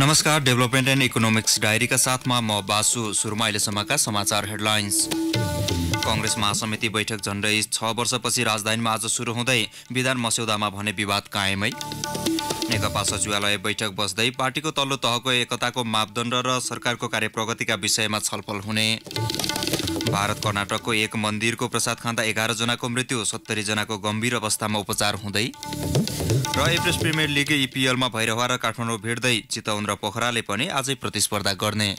नमस्कार development and economics डायरीका साथमा म बासु सुरुमा अहिलेसम्मका समाचार हेडलाइन्स कङ्ग्रेस महासमिति बैठक झण्डै छ वर्षपछि राजधानीमा आज सुरु हुँदै विधान मस्यौदामा भने विवाद कायमै नेकपा सचिवालय बैठक बस्दै पार्टीको तल्लो तहको एकताको मापदण्ड र सरकारको कार्यप्रगतिका विषयमा छलफल हुने भारत कर्नाटकको एक मन्दिरको प्रसाद खाँदा एघारजनाको मृत्यु जनाको गम्भीर अवस्थामा उपचार हुँदै र एप्रेस प्रिमियर लिग इपिएलमा भैरवा र काठमाडौँ भेट्दै चितवन र पोखराले पनि आजै प्रतिस्पर्धा गर्ने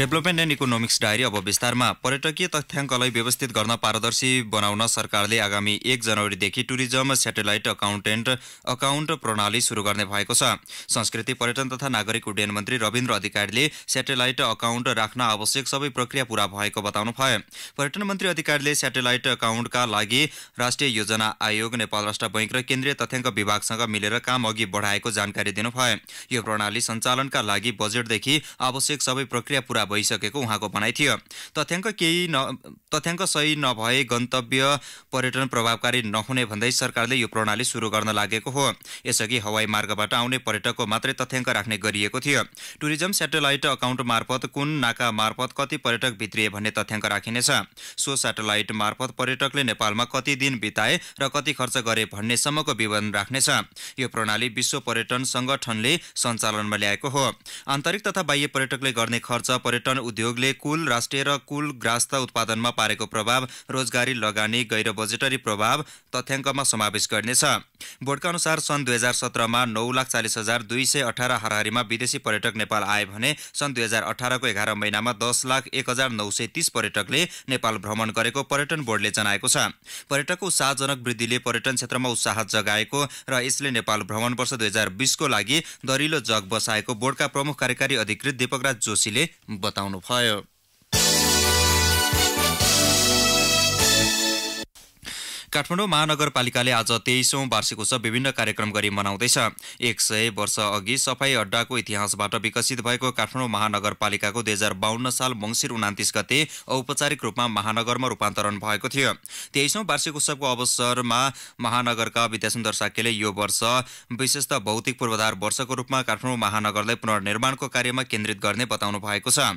डेभलपमेन्ट एन्ड इकोनोमिक्स डायरी अब विस्तारमा पर्यटकीय तथ्याङ्कलाई व्यवस्थित गर्न पारदर्शी बनाउन सरकारले आगामी एक जनवरीदेखि टुरिज्म सेटेलाइट अकाउन्टेन्ट अकाउन्ट प्रणाली सुरु गर्ने भएको छ संस्कृति पर्यटन तथा नागरिक उड्डयन मन्त्री रविन्द्र अधिकारीले सेटेलाइट अकाउन्ट राख्न आवश्यक सबै प्रक्रिया पूरा भएको बताउनु भयो पर्यटन मन्त्री अधिकारीले सेटेलाइट अकाउन्टका लागि राष्ट्रिय योजना आयोग नेपाल राष्ट्र बैङ्क र केन्द्रीय तथ्याङ्क विभागसँग मिलेर काम अघि बढाएको जानकारी दिनुभयो यो प्रणाली सञ्चालनका लागि बजेटदेखि आवश्यक सबै प्रक्रिया पूरा भइसकेको उहाँको भनाइ थियो तथ्याङ्क केही न तथ्याङ्क सही नभए गन्तव्य पर्यटन प्रभावकारी नहुने भन्दै सरकारले यो प्रणाली सुरु गर्न लागेको हो यसअघि हवाई मार्गबाट आउने पर्यटकको मात्रै तथ्याङ्क राख्ने गरिएको थियो टुरिज्म सेटेलाइट अकाउन्ट मार्फत कुन नाका मार्फत कति पर्यटक भित्रिए भन्ने तथ्याङ्क राखिनेछ सो सेटेलाइट मार्फत पर्यटकले नेपालमा कति दिन बिताए र कति खर्च गरे भन्नेसम्मको विवरण राख्नेछ यो प्रणाली विश्व पर्यटन सङ्गठनले सञ्चालनमा ल्याएको हो आन्तरिक तथा बाह्य पर्यटकले गर्ने खर्च पर्यटन उद्योगले कुल राष्ट्रिय र कुल ग्रास्त उत्पादनमा पारेको प्रभाव रोजगारी लगानी गैर बजेटरी प्रभाव तथ्याङ्कमा समावेश गर्नेछ बोर्डका अनुसार सन् दुई हजार सत्रमा नौ लाख चालिस हजार दुई सय अठार हाराहारीमा विदेशी पर्यटक नेपाल आए भने सन् दुई हजार अठारको एघार महिनामा दस लाख एक हजार नौ सय तीस पर्यटकले नेपाल भ्रमण गरेको पर्यटन बोर्डले जनाएको छ पर्यटकको उत्साहजनक वृद्धिले पर्यटन क्षेत्रमा उत्साह जगाएको र यसले नेपाल भ्रमण वर्ष दुई हजार बिसको लागि दरिलो जग बसाएको बोर्डका प्रमुख कार्यकारी अधिकृत दीपकराज जोशीले बताउनु भयो काठमाडौँ महानगरपालिकाले आज तेइसौँ वार्षिक उत्सव विभिन्न कार्यक्रम गरी मनाउँदैछ एक सय वर्ष अघि सफाई अड्डाको इतिहासबाट विकसित भएको काठमाडौँ महानगरपालिकाको दुई हजार बाहन्न साल मङ्सिर उनातिस गते औपचारिक रूपमा महानगरमा रूपान्तरण भएको थियो तेइसौँ वार्षिक उत्सवको अवसरमा महानगरका विद्यासुन्दर साक्यले यो वर्ष विशेषतः भौतिक पूर्वाधार वर्षको रूपमा काठमाडौँ महानगरलाई पुनर्निर्माणको कार्यमा केन्द्रित गर्ने बताउनु भएको छ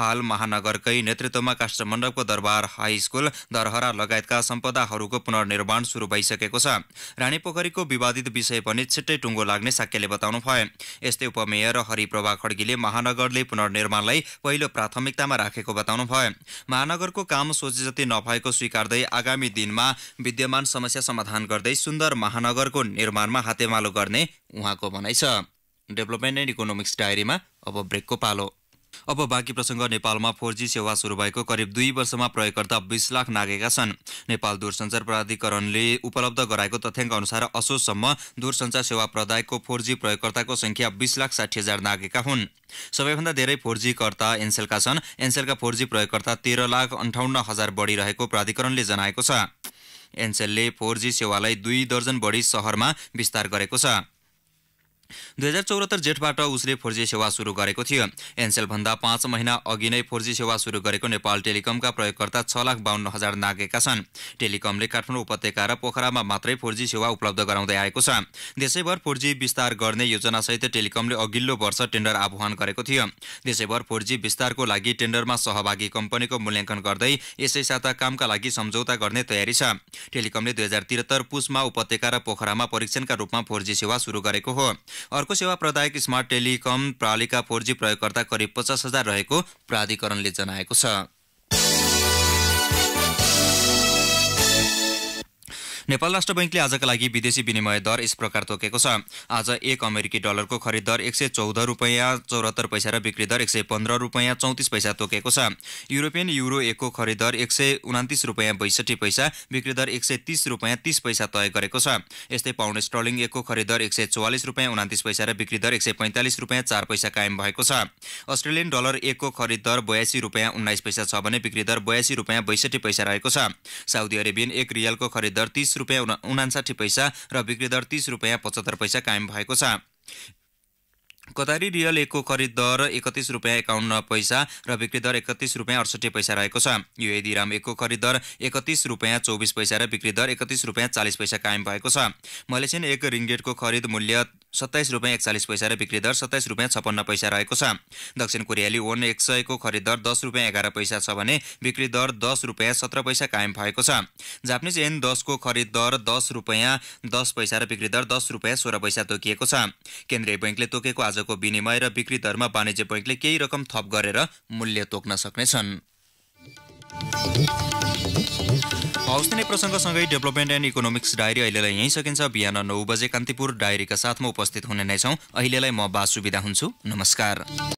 हाल महानगरकै नेतृत्वमा मण्डपको दरबार हाई स्कुल दरहरा लगायतका सम्पदाहरूको पुनर्निर्माण सुरु भइसकेको छ रानी पोखरीको विवादित विषय पनि छिट्टै टुङ्गो लाग्ने साक्यले बताउनु भयो यस्तै उपमेयर हरिप्रभा खड्गीले महानगरले पुनर्निर्माणलाई पहिलो प्राथमिकतामा राखेको बताउनु भयो महानगरको काम सोचे जति नभएको स्वीकार्दै आगामी दिनमा विद्यमान समस्या समाधान गर्दै सुन्दर महानगरको निर्माणमा हातेमालो गर्ने उहाँको भनाइ छ डेभलपमेन्ट एन्ड इकोनोमिक्स डायरीमा अब ब्रेकको पालो अब बाँकी प्रसङ्ग नेपालमा फोर जी सेवा सुरु भएको करिब दुई वर्षमा प्रयोगकर्ता बिस लाख नागेका छन् नेपाल दूरसञ्चार प्राधिकरणले उपलब्ध गराएको तथ्याङ्क अनुसार असोजसम्म दूरसञ्चार सेवा प्रदायकको फोर जी प्रयोगकर्ताको सङ्ख्या बिस लाख साठी हजार नागेका हुन् सबैभन्दा धेरै फोर जीकर्ता एनसेलका छन् एनसेलका फोर जी प्रयोगकर्ता तेह्र लाख अन्ठाउन्न हजार बढिरहेको प्राधिकरणले जनाएको छ एनसेलले फोर जी सेवालाई दुई दर्जन बढी सहरमा विस्तार गरेको छ दुई हजार चौरात्तर जेठबाट उसले फोर जी सेवा सुरु गरेको थियो एनसेलभन्दा पाँच महिना अघि नै फोर जी सेवा सुरु गरेको नेपाल टेलिकमका प्रयोगकर्ता छ लाख बाहन्न हजार नागेका छन् टेलिकमले काठमाडौँ उपत्यका र पोखरामा मात्रै फोर जी सेवा उपलब्ध गराउँदै आएको छ देशैभर फोर जी विस्तार गर्ने योजनासहित टेलिकमले अघिल्लो वर्ष टेन्डर आह्वान गरेको थियो देशैभर फोर जी विस्तारको लागि टेन्डरमा सहभागी कम्पनीको मूल्याङ्कन गर्दै यसै साता कामका लागि सम्झौता गर्ने तयारी छ टेलिकमले दुई हजार त्रिहत्तर पुसमा उपत्यका र पोखरामा परीक्षणका रूपमा फोर जी सेवा सुरु गरेको हो अर्को सेवा प्रदायक स्मार्ट टेलिकम प्रालिका फोर जी प्रयोगकर्ता करिब पचास हजार रहेको प्राधिकरणले जनाएको छ नेपाल राष्ट्र बैङ्कले आजका लागि विदेशी विनिमय दर यस प्रकार तोकेको छ आज एक अमेरिकी डलरको खरिद दर एक सय चौध रुपियाँ चौरात्तर पैसा र बिक्री दर एक सय पन्ध्र रुपियाँ चौतिस पैसा तोकेको छ युरोपियन युरो एकको खरिद दर एक सय उनातिस रुपियाँ बैसठी पैसा बिक्री दर एक सय तिस रुपियाँ तिस पैसा तय गरेको छ यस्तै पाउन्ड स्टर्लिङ एकको खरिद दर एक सय चौवालिस रुपियाँ उनातिस पैसा र बिक्री दर एक सय पैँतालिस रुपियाँ चार पैसा कायम भएको छ अस्ट्रेलियन डलर एकको खरिद दर बयासी रुपियाँ उन्नाइस पैसा छ भने बिक्री दर बयासी रुपियाँ बैसठी पैसा रहेको छ साउदी अरेबियन एक रियलको खरिद दर तिस रुपियाँ उनासाठी पैसा र बिक्री दर तीस रुपियाँ पचहत्तर पैसा कायम भएको छ कतारी रियल एकको खरिद दर एकतिस रुपियाँ एकाउन्न पैसा र बिक्री दर एकतिस रुपियाँ अडसठी पैसा रहेको छ यो राम एकको खरिद दर एकतिस रुपियाँ चौबिस पैसा र बिक्री दर एकतिस रुपियाँ चालिस पैसा कायम भएको छ मलेसियन एक रिङ्गेटको खरिद मूल्य सत्ताइस रुपियाँ एकचालिस पैसा र बिक्री दर सत्ताइस रुपियाँ छप्पन्न पैसा रहेको छ दक्षिण कोरियाली ओन एक सयको खरिद दर दस रुपियाँ एघार पैसा छ भने बिक्री दर दस रुपियाँ सत्र पैसा कायम भएको छ जापानिज एन दसको खरिद दर दस रुपियाँ दस पैसा र बिक्री दर दस रुपियाँ सोह्र पैसा तोकिएको छ केन्द्रीय बैङ्कले तोकेको आजको विनिमय र बिक्री दरमा वाणिज्य बैङ्कले केही रकम थप गरेर मूल्य तोक्न सक्नेछन् हौस् नै प्रसङ्गसँगै डेभलपमेन्ट एन्ड इकोनोमिक्स डायरी अहिलेलाई यहीँ सकिन्छ बिहान नौ बजे कान्तिपुर डायरीका साथमा उपस्थित हुने नै छौँ अहिलेलाई म बासुविधा हुन्छु नमस्कार